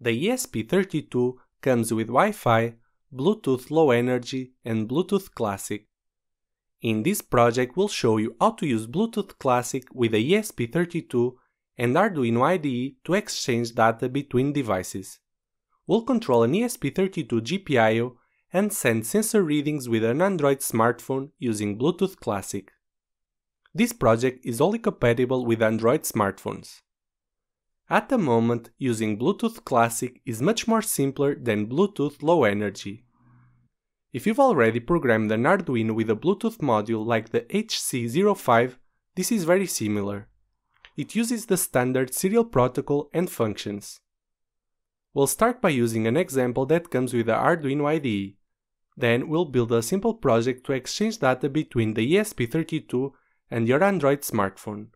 The ESP32 comes with Wi-Fi, Bluetooth Low Energy and Bluetooth Classic. In this project we'll show you how to use Bluetooth Classic with the ESP32 and Arduino IDE to exchange data between devices. We'll control an ESP32 GPIO and send sensor readings with an Android smartphone using Bluetooth Classic. This project is only compatible with Android smartphones. At the moment, using Bluetooth Classic is much more simpler than Bluetooth Low Energy. If you've already programmed an Arduino with a Bluetooth module like the HC05, this is very similar. It uses the standard serial protocol and functions. We'll start by using an example that comes with the Arduino IDE. Then we'll build a simple project to exchange data between the ESP32 and your Android smartphone.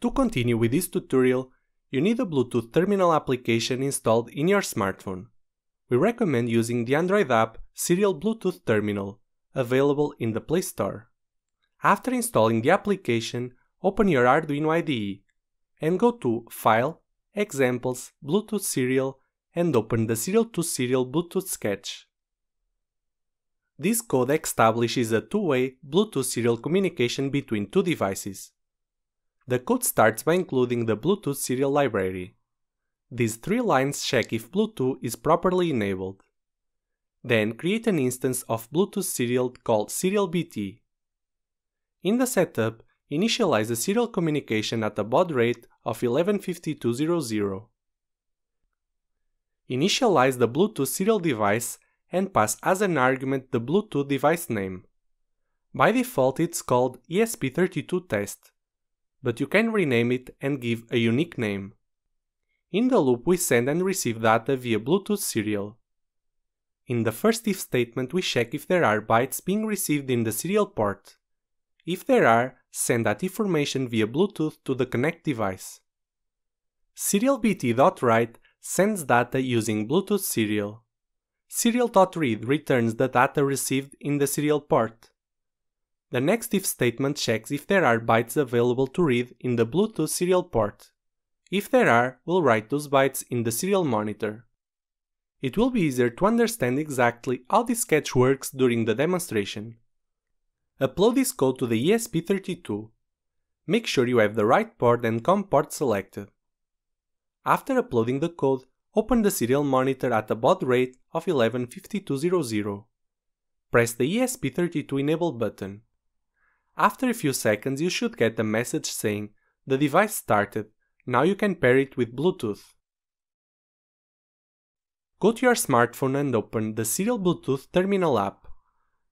To continue with this tutorial, you need a Bluetooth terminal application installed in your smartphone. We recommend using the Android app Serial Bluetooth Terminal, available in the Play Store. After installing the application, open your Arduino IDE and go to File, Examples, Bluetooth Serial and open the Serial to Serial Bluetooth sketch. This code establishes a two-way Bluetooth serial communication between two devices. The code starts by including the Bluetooth serial library. These three lines check if Bluetooth is properly enabled. Then create an instance of Bluetooth serial called serialbt. In the setup, initialize the serial communication at a baud rate of 115200. Initialize the Bluetooth serial device and pass as an argument the Bluetooth device name. By default it's called ESP32 test but you can rename it and give a unique name. In the loop we send and receive data via Bluetooth serial. In the first if statement we check if there are bytes being received in the serial port. If there are, send that information via Bluetooth to the Connect device. SerialBT.write sends data using Bluetooth serial. Serial.read returns the data received in the serial port. The next if statement checks if there are bytes available to read in the Bluetooth serial port. If there are, we'll write those bytes in the serial monitor. It will be easier to understand exactly how this sketch works during the demonstration. Upload this code to the ESP32. Make sure you have the right port and COM port selected. After uploading the code, open the serial monitor at a baud rate of 115200. Press the ESP32 enable button. After a few seconds you should get a message saying the device started, now you can pair it with Bluetooth. Go to your smartphone and open the Serial Bluetooth Terminal app.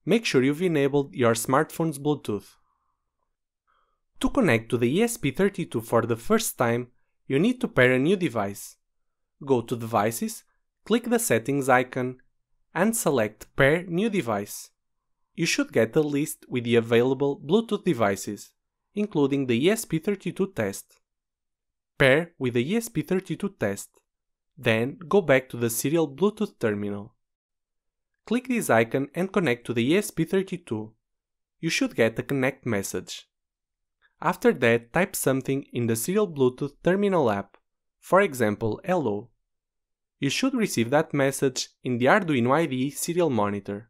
Make sure you've enabled your smartphone's Bluetooth. To connect to the ESP32 for the first time, you need to pair a new device. Go to Devices, click the Settings icon and select Pair New Device you should get a list with the available Bluetooth devices, including the ESP32 test. Pair with the ESP32 test, then go back to the serial Bluetooth terminal. Click this icon and connect to the ESP32. You should get a connect message. After that, type something in the serial Bluetooth terminal app, for example, hello. You should receive that message in the Arduino IDE serial monitor.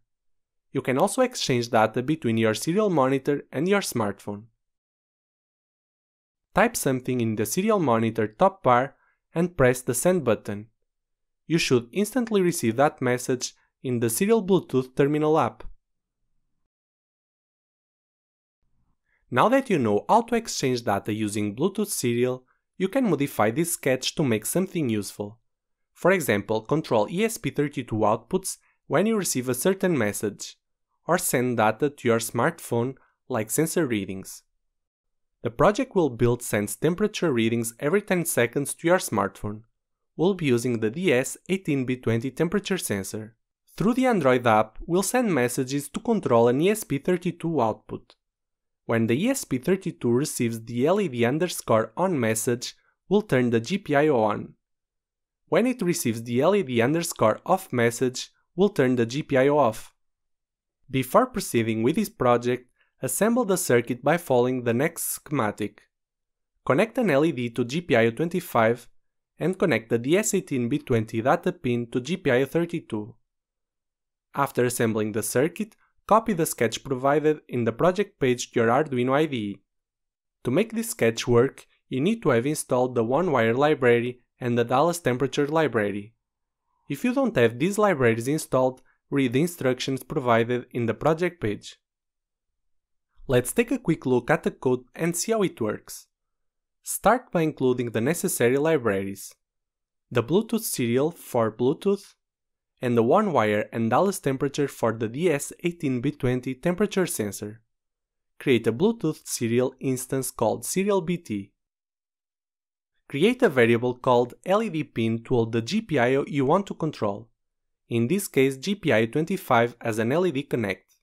You can also exchange data between your serial monitor and your smartphone. Type something in the serial monitor top bar and press the send button. You should instantly receive that message in the serial Bluetooth terminal app. Now that you know how to exchange data using Bluetooth serial, you can modify this sketch to make something useful. For example, control ESP32 outputs when you receive a certain message or send data to your smartphone like sensor readings. The project will build sense temperature readings every 10 seconds to your smartphone. We'll be using the DS18B20 temperature sensor. Through the Android app, we'll send messages to control an ESP32 output. When the ESP32 receives the LED underscore on message, we'll turn the GPIO on. When it receives the LED underscore off message, we'll turn the GPIO off. Before proceeding with this project, assemble the circuit by following the next schematic. Connect an LED to GPIO 25 and connect the DS18B20 data pin to GPIO 32. After assembling the circuit, copy the sketch provided in the project page to your Arduino IDE. To make this sketch work, you need to have installed the OneWire library and the Dallas Temperature library. If you don't have these libraries installed, read the instructions provided in the project page. Let's take a quick look at the code and see how it works. Start by including the necessary libraries. The Bluetooth serial for Bluetooth and the OneWire and Dallas temperature for the DS18B20 temperature sensor. Create a Bluetooth serial instance called serialbt. Create a variable called LED pin to hold the GPIO you want to control in this case GPIO25 as an LED connect.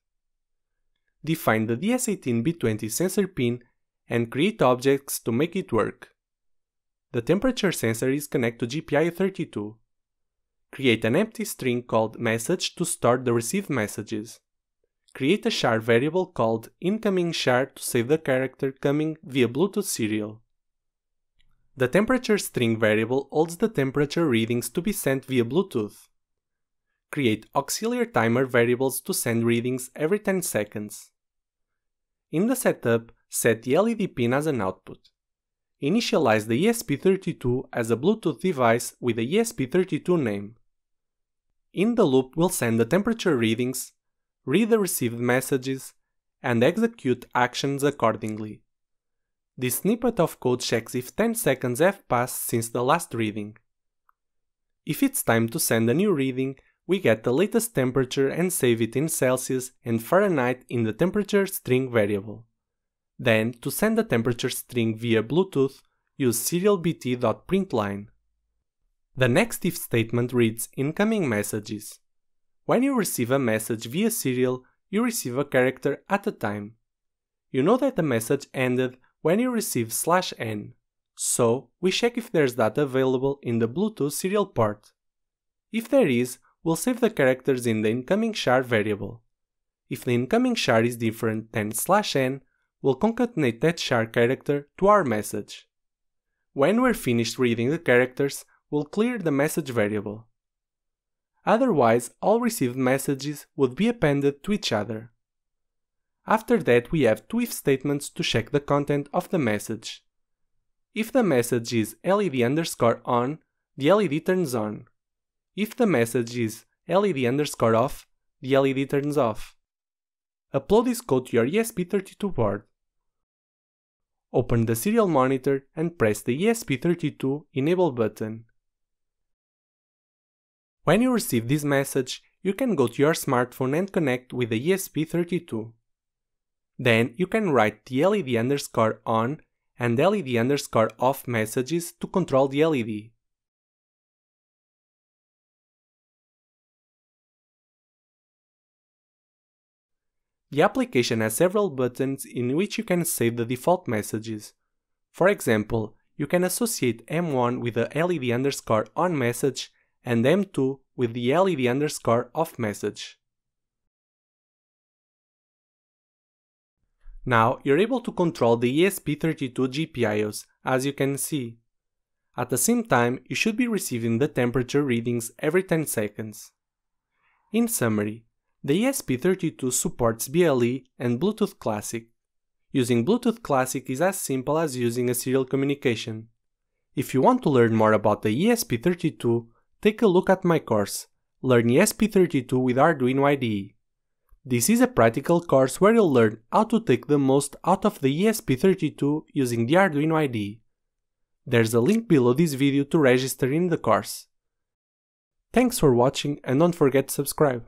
Define the DS18B20 sensor pin and create objects to make it work. The temperature sensor is connected to GPIO32. Create an empty string called message to store the received messages. Create a char variable called incoming char to save the character coming via Bluetooth serial. The temperature string variable holds the temperature readings to be sent via Bluetooth create auxiliary timer variables to send readings every 10 seconds. In the setup, set the LED pin as an output. Initialize the ESP32 as a Bluetooth device with a ESP32 name. In the loop we'll send the temperature readings, read the received messages, and execute actions accordingly. This snippet of code checks if 10 seconds have passed since the last reading. If it's time to send a new reading, we get the latest temperature and save it in Celsius and Fahrenheit in the temperature string variable. Then, to send the temperature string via Bluetooth, use serialbt.println. The next if statement reads incoming messages. When you receive a message via serial, you receive a character at a time. You know that the message ended when you receive slash n, so we check if there's data available in the Bluetooth serial port. If there is, we'll save the characters in the incoming char variable. If the incoming char is different than slash n, we'll concatenate that char character to our message. When we're finished reading the characters, we'll clear the message variable. Otherwise, all received messages would be appended to each other. After that, we have two if statements to check the content of the message. If the message is led underscore on, the LED turns on. If the message is LED underscore off, the LED turns off. Upload this code to your ESP32 board. Open the serial monitor and press the ESP32 enable button. When you receive this message, you can go to your smartphone and connect with the ESP32. Then you can write the LED underscore on and LED underscore off messages to control the LED. The application has several buttons in which you can save the default messages. For example, you can associate M1 with the LED underscore on message and M2 with the LED underscore off message. Now you're able to control the ESP32 GPIOs, as you can see. At the same time, you should be receiving the temperature readings every 10 seconds. In summary, the ESP32 supports BLE and Bluetooth Classic. Using Bluetooth Classic is as simple as using a serial communication. If you want to learn more about the ESP32, take a look at my course, Learn ESP32 with Arduino IDE. This is a practical course where you'll learn how to take the most out of the ESP32 using the Arduino IDE. There's a link below this video to register in the course. Thanks for watching and don't forget to subscribe.